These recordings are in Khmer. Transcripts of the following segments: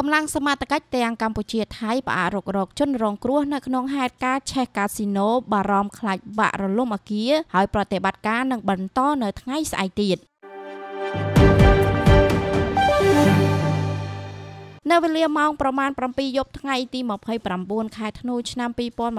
កម្លាំងសមត្ថកិច្ចទាំងកម្ពុជាថៃផ្អាករករកជនរងគ្រោះនៅក្នុងហេតុការណ៍ឆេះកាស៊ីណូបារម្ភខ្លាចបាក់រលំអគារហើយប្រតិបត្តិការនឹងបន្តនៅថ្ងៃស្អែកទៀតនៅវេលាម៉ោងប្រមាណ7យប់ថ្ងៃទី29ខែធ្នូឆ្នាំ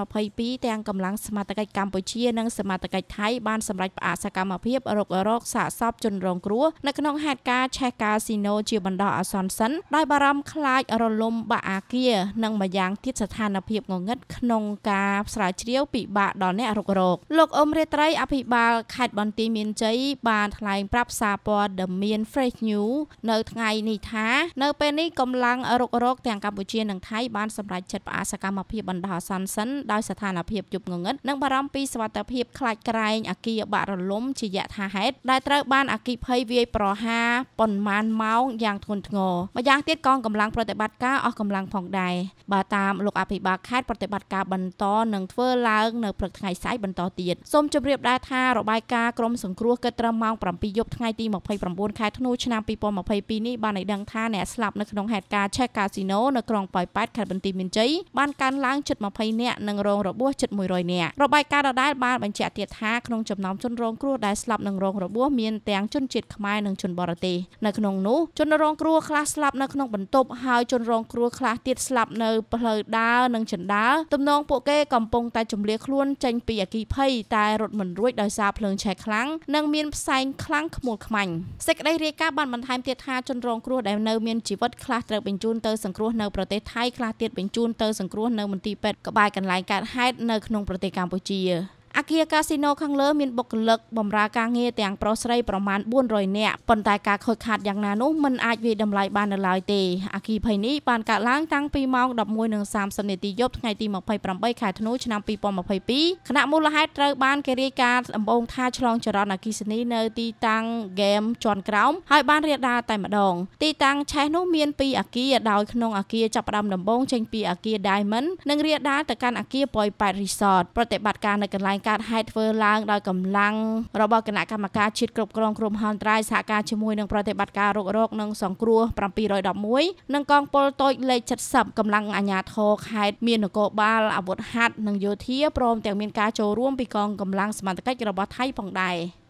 2022ទាំងកម្លាំងសមត្ថកិច្ចកម្ពុជានិងសមត្ថកិច្ចថៃបានសម្រេចផ្អាកសកម្មភាពរុករកសាកសពជនរងគ្រោះនៅក្នុងហេតុការណ៍ឆេះកាស៊ីណូជាបណ្ដោះអាសន្នសិនដោយបារម្ភខ្លាចរលំបាក់អាគារនិងម្យ៉ាងទៀតស្ថានភាពងងឹតក្នុងការស្រាវជ្រាវពិបាកដល់អ្នករុករកលោកអ៊ុំរេត្រីអភិបាលខេត្តបន្ទាយមានជ័យបានថ្លែងប្រាប់សារព័ត៌មាន Fresh News នៅថ្ងៃនេះថានៅពេលនេះកម្លាំងដឹងរុករកទាំងកម្ពុជានិងថៃបានសម្រេចចិត្តផ្អាកសកម្មភាពបណ្ដោះអាសន្នសិនដោយស្ថានភាពយប់ងងឹតនិងបារម្ភពីសវត្ថភាពខ្លាចក្រែងអគារបាក់រលំជាយថាហេតុដែលត្រូវបានអគិភ័យវាយប្រហារប៉ុន្មានម៉ោងយ៉ាងធ្ងន់ធ្ងរម្យ៉ាងទៀតកងកម្លាំងប្រតិបត្តិការអស់កម្លាំងផងដែរបើតាមលោកអភិបាលខេត្តប្រតិបត្តិការបន្តនឹងធ្វើឡើងនៅព្រឹកថ្ងៃស្អែកបន្តទៀតសូមជម្រាបដែរថារបាយការណ៍ក្រមសង្គ្រោះគិតត្រឹមម៉ោង7យប់ថ្ងៃទី29ខែធ្នូឆ្នាំ2022នេះបានឲ្យដឹងថាអ្នកស្លាប់នៅក្នុងហេតុការណ៍ឆេះកាស៊ីណូនៅក្រុងប៉ោយប៉ែតខេត្តបន្ទាយមានជ័យបានកើនឡើងជិត20នាក់និងរងរបួសជិត100នាក់របាយការណ៍ដដែលបានបញ្ជាក់ទៀតថាក្នុងចំណោមជនរងគ្រោះដែលស្លាប់និងរងរបួសមានទាំងជនជាតិខ្មែរនិងជនបរទេសនៅក្នុងនោះជនរងគ្រោះខ្លះស្លាប់នៅក្នុងបន្ទប់ហើយជនរងគ្រោះខ្លះទៀតស្លាប់នៅផ្លូវដើរនិងជណ្ដើរទំនងពួកគេកំពុងតែចម្លៀសខ្លួនចេញពីអគិភ័យតែរត់មិនរួចដោយសារភ្លើងឆេះខ្លាំងនិងមានផ្សែងខ្លាំងខ្មួលខ្មាញ់សេចក្តីរាយការណ៍បានបន្ថែមទៀតថាជនរងគ្រោះដែលនៅមានជីវិតខ្លះត្រូវបញ្បញ្ជូនទៅសង្គ្រោះនៅប្រទេសថៃខ្លះទៀតបញ្ជូនទៅសង្គ្រោះនៅមន្ទីរពេទ្យក្បែរកន្លែងកើតហេតុនៅក្នុងប្រទេសកម្ពុជា។អគារកាស៊ីណូខាងលើមានបុគ្គលិកបម្រើការងារទាំងប្រុសស្រីប្រមាណ400នាក់ប៉ុន្តែការខូចខាតយ៉ាងណានោះមិនអាច វាយតម្លៃបាននៅឡើយទេអគារភ័យនេះបានកើតឡើងតាំងពីម៉ោង11:30នាទីយប់ថ្ងៃទី28ខែធ្នូឆ្នាំ2022គណៈមូលហេតុត្រូវបានគេរាយការណ៍ដំបូងថាឆ្លងចរន្តអគ្គិសនីនៅទីតាំងហ្គេមជាន់ក្រោមហើយបានរាលដាលតែម្ដងទីតាំងឆេះនោះមាន2អគារដោយក្នុងអគារចាប់ផ្ដើមដំបូងចេញពីអគារ Diamond និងរាលដាលទៅកាន់អគារ Boy Pet Resort ប្រតិបត្តិការនៅកន្លែងកើតហេតុធ្វើឡើងដោយកម្លាំងរបស់គណៈកម្មការជាតិគ្រប់គ្រងគ្រោះមហន្តរាយសហការជាមួយនឹងប្រតិបត្តិការរុករកនិងសង្គ្រោះ711និងកងពលតូចលេខ70កម្លាំងអាជ្ញាធរខេត្តមាននគរបាលអាវុធហត្ថនិងយោធាព្រមទាំងមានការចូលរួមពីកងកម្លាំងសមត្ថកិច្ចរបស់ថៃផងដែរ។